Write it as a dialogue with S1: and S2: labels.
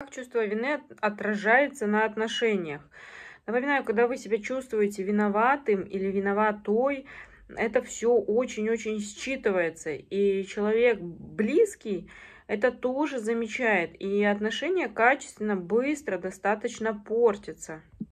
S1: Как чувство вины отражается на отношениях? Напоминаю, когда вы себя чувствуете виноватым или виноватой, это все очень-очень считывается. И человек близкий это тоже замечает. И отношения качественно, быстро, достаточно портятся.